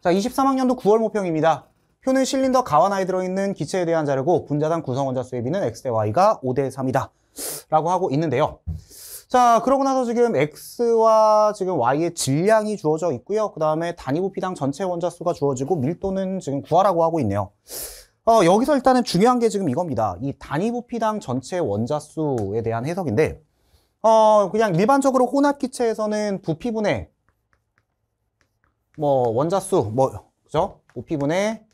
자, 23학년도 9월 모평입니다. 표는 실린더 가와 나에 들어있는 기체에 대한 자료고 분자당 구성원자 수의 비는 x 대 y가 5 대 3이다 라고 하고 있는데요. 자 그러고 나서 지금 x와 지금 y의 질량이 주어져 있고요. 그 다음에 단위 부피당 전체 원자 수가 주어지고 밀도는 지금 구하라고 하고 있네요. 어, 여기서 일단은 중요한 게 지금 이겁니다. 이 단위 부피당 전체 원자 수에 대한 해석인데 어, 그냥 일반적으로 혼합 기체에서는 부피분의 뭐 원자수 뭐 그죠? OP분의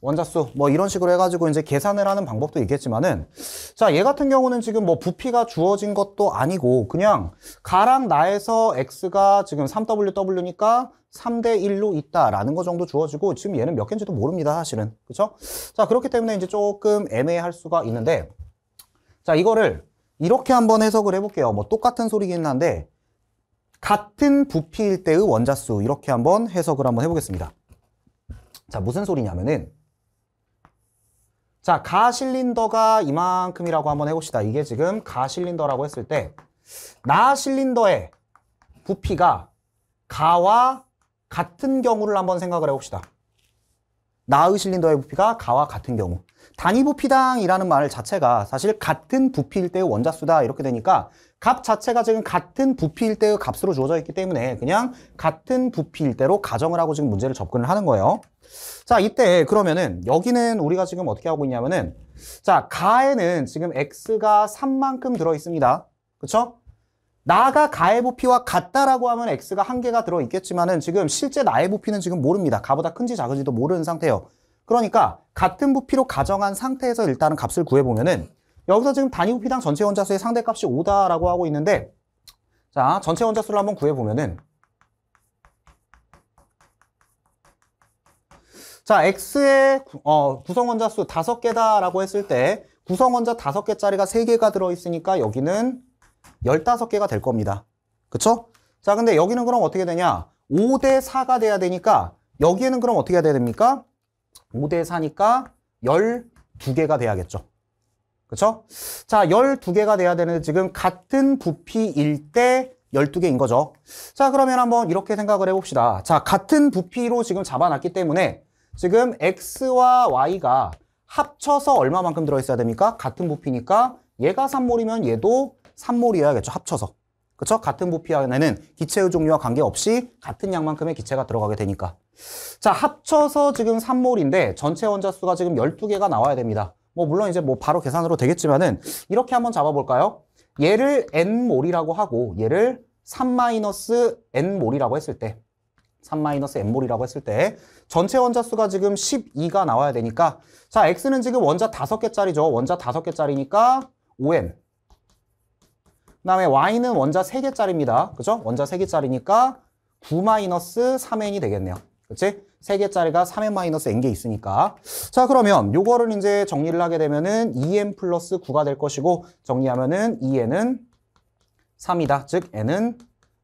원자수 뭐 이런 식으로 해가지고 이제 계산을 하는 방법도 있겠지만은 자얘 같은 경우는 지금 뭐 부피가 주어진 것도 아니고 그냥 가랑 나에서 x가 지금 3ww니까 3대 1로 있다라는 거 정도 주어지고 지금 얘는 몇 개인지도 모릅니다 사실은 그렇죠? 자 그렇기 때문에 이제 조금 애매할 수가 있는데 자 이거를 이렇게 한번 해석을 해볼게요 뭐 똑같은 소리긴 한데 같은 부피일 때의 원자수 이렇게 한번 해석을 한번 해보겠습니다. 자 무슨 소리냐면은 자 가실린더가 이만큼이라고 한번 해봅시다. 이게 지금 가실린더라고 했을 때 나실린더의 부피가 가와 같은 경우를 한번 생각을 해봅시다. 나의 실린더의 부피가 가와 같은 경우 단위 부피당이라는 말 자체가 사실 같은 부피일 때의 원자수다 이렇게 되니까 값 자체가 지금 같은 부피일 때의 값으로 주어져 있기 때문에 그냥 같은 부피일 때로 가정을 하고 지금 문제를 접근을 하는 거예요 자 이때 그러면은 여기는 우리가 지금 어떻게 하고 있냐면은 자 가에는 지금 x가 3만큼 들어있습니다 그쵸? 나가 가의 부피와 같다라고 하면 X가 한계가 들어있겠지만은 지금 실제 나의 부피는 지금 모릅니다. 가보다 큰지 작은지도 모르는 상태예요. 그러니까 같은 부피로 가정한 상태에서 일단은 값을 구해보면은 여기서 지금 단위 부피당 전체 원자수의 상대값이 5다라고 하고 있는데 자 전체 원자수를 한번 구해보면은 자 X의 어, 구성원자 수 5개다라고 했을 때 구성원자 5개짜리가 3개가 들어있으니까 여기는 15개가 될 겁니다. 그렇죠 자, 근데 여기는 그럼 어떻게 되냐? 5대 4가 돼야 되니까 여기에는 그럼 어떻게 해야 됩니까? 5대 4니까 12개가 돼야겠죠. 그렇죠 자, 12개가 돼야 되는데 지금 같은 부피일 때 12개인 거죠. 자, 그러면 한번 이렇게 생각을 해봅시다. 자, 같은 부피로 지금 잡아놨기 때문에 지금 X와 Y가 합쳐서 얼마만큼 들어있어야 됩니까? 같은 부피니까 얘가 3몰이면 얘도 산몰이어야겠죠 합쳐서. 그렇죠? 같은 부피 안에는 기체의 종류와 관계없이 같은 양만큼의 기체가 들어가게 되니까. 자, 합쳐서 지금 산몰인데 전체 원자 수가 지금 12개가 나와야 됩니다. 뭐 물론 이제 뭐 바로 계산으로 되겠지만은 이렇게 한번 잡아 볼까요? 얘를 n몰이라고 하고 얘를 3-n몰이라고 했을 때 3-n몰이라고 했을 때 전체 원자 수가 지금 12가 나와야 되니까 자, x는 지금 원자 5개짜리죠. 원자 5개짜리니까 5n 그 다음에 y는 원자 3개짜리입니다. 그죠? 원자 3개짜리니까 9-3n이 되겠네요. 그치? 3개짜리가 3n-n개 있으니까. 자, 그러면 요거를 이제 정리를 하게 되면은 2n 플러스 9가 될 것이고, 정리하면은 2n은 3이다. 즉, n은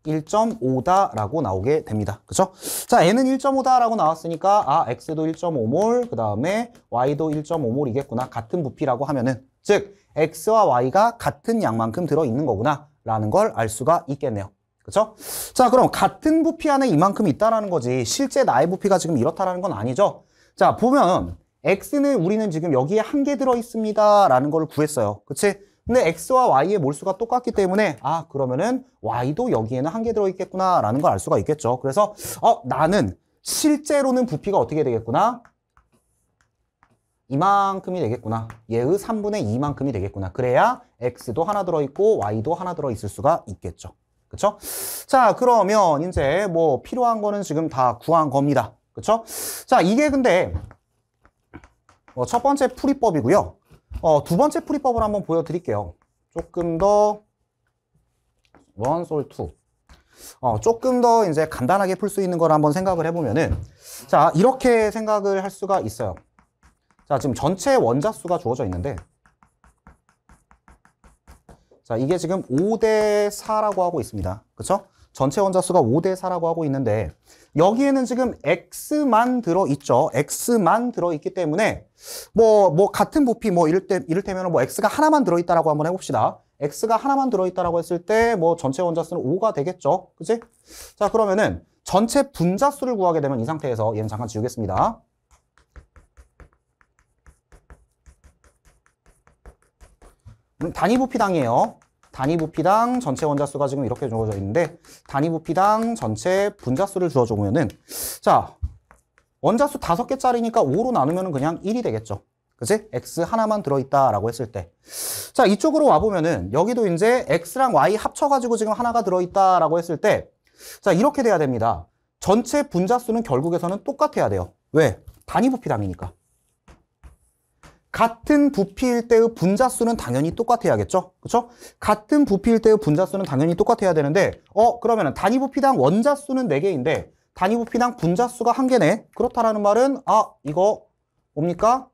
1.5다라고 나오게 됩니다. 그죠? 자, n은 1.5다라고 나왔으니까, 아, x도 1.5몰, 그 다음에 y도 1.5몰이겠구나. 같은 부피라고 하면은. 즉 x와 y가 같은 양만큼 들어있는 거구나 라는 걸 알 수가 있겠네요. 그렇죠? 자 그럼 같은 부피 안에 이만큼 있다라는 거지 실제 나의 부피가 지금 이렇다라는 건 아니죠. 자 보면 x는 우리는 지금 여기에 한 개 들어있습니다 라는 걸 구했어요. 그치? 근데 x와 y의 몰수가 똑같기 때문에 아 그러면은 y도 여기에는 한 개 들어있겠구나 라는 걸 알 수가 있겠죠. 그래서 어 나는 실제로는 부피가 어떻게 되겠구나 이만큼이 되겠구나. 얘의 3분의 2만큼이 되겠구나. 그래야 x도 하나 들어있고 y도 하나 들어있을 수가 있겠죠. 그쵸 자, 그러면 이제 뭐 필요한 거는 지금 다 구한 겁니다. 그쵸 자, 이게 근데 어, 첫 번째 풀이법이고요. 어, 두 번째 풀이법을 한번 보여드릴게요. 조금 더 원솔 투. 어, 조금 더 이제 간단하게 풀 수 있는 걸 한번 생각을 해보면은 자, 이렇게 생각을 할 수가 있어요. 자, 지금 전체 원자수가 주어져 있는데 자, 이게 지금 5대 4라고 하고 있습니다. 그렇죠? 전체 원자수가 5대 4라고 하고 있는데 여기에는 지금 x만 들어 있죠. x만 들어 있기 때문에 뭐뭐 뭐 같은 부피 뭐 이럴 때 이를테면 뭐 x가 하나만 들어 있다라고 한번 해 봅시다. x가 하나만 들어 있다라고 했을 때 뭐 전체 원자수는 5가 되겠죠. 그렇지? 자, 그러면은 전체 분자수를 구하게 되면 이 상태에서 얘는 잠깐 지우겠습니다. 음, 단위 부피당이에요. 단위 부피당 전체 원자수가 지금 이렇게 주어져 있는데 단위 부피당 전체 분자수를 주어주면은 자 원자수 다섯 개짜리니까 5로 나누면 그냥 1이 되겠죠. 그지? x 하나만 들어있다라고 했을 때. 자, 이쪽으로 와보면은, 여기도 이제 x랑 y 합쳐가지고 지금 하나가 들어있다라고 했을 때, 자, 이렇게 돼야 됩니다. 전체 분자수는 결국에서는 똑같아야 돼요. 왜? 단위 부피당이니까. 같은 부피일 때의 분자수는 당연히 똑같아야겠죠? 그렇죠? 같은 부피일 때의 분자수는 당연히 똑같아야 되는데 어? 그러면 단위 부피당 원자수는 4개인데 단위 부피당 분자수가 1개네? 그렇다라는 말은 아 이거 뭡니까?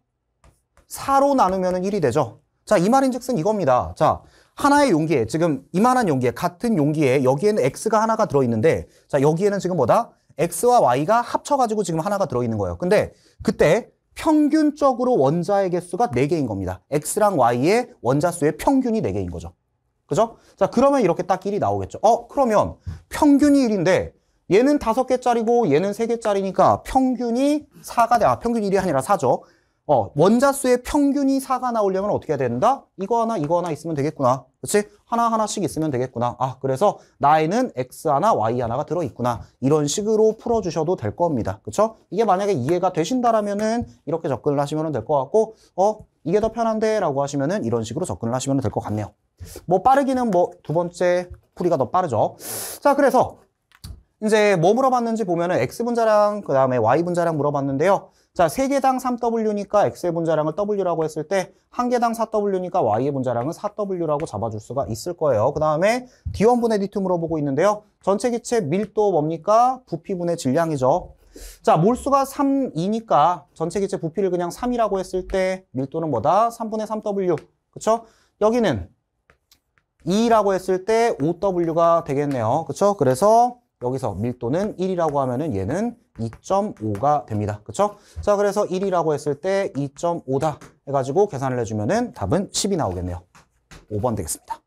4로 나누면 1이 되죠? 자, 이 말인즉슨 이겁니다. 자, 하나의 용기에 지금 이만한 용기에 같은 용기에 여기에는 x가 하나가 들어있는데 자 여기에는 지금 뭐다? x와 y가 합쳐가지고 지금 하나가 들어있는 거예요. 근데 그때 평균적으로 원자의 개수가 4개인 겁니다. X랑 Y의 원자 수의 평균이 4개인 거죠. 그죠? 자, 그러면 이렇게 딱 길이 나오겠죠. 어, 그러면 평균이 1인데 얘는 5개짜리고 얘는 3개짜리니까 평균이 4가 돼. 아, 평균 1이 아니라 4죠. 어, 원자수의 평균이 4가 나오려면 어떻게 해야 된다? 이거 하나, 이거 하나 있으면 되겠구나. 그렇지? 하나하나씩 있으면 되겠구나. 아, 그래서 나에는 X 하나, Y 하나가 들어있구나. 이런 식으로 풀어주셔도 될 겁니다. 그렇죠? 이게 만약에 이해가 되신다라면은 이렇게 접근을 하시면 될 것 같고 어, 이게 더 편한데? 라고 하시면은 이런 식으로 접근을 하시면 될 것 같네요. 뭐 빠르기는 뭐 두 번째 풀이가 더 빠르죠. 자, 그래서 이제 뭐 물어봤는지 보면은 X분자랑 그 다음에 Y분자랑 물어봤는데요. 자, 3개당 3W니까 X의 분자량을 W라고 했을 때, 1개당 4W니까 Y의 분자량은 4W라고 잡아줄 수가 있을 거예요. 그 다음에 D1분의 D2 물어보고 있는데요. 전체 기체 밀도 뭡니까? 부피분의 질량이죠. 자, 몰수가 3이니까 전체 기체 부피를 그냥 3이라고 했을 때 밀도는 뭐다? 3분의 3W. 그렇죠 여기는 2라고 했을 때 5W가 되겠네요. 그렇죠 그래서 여기서 밀도는 1이라고 하면은 얘는 2.5가 됩니다. 그렇죠? 자, 그래서 1이라고 했을 때 2.5다 해가지고 계산을 해주면 은 답은 10이 나오겠네요. 5번 되겠습니다.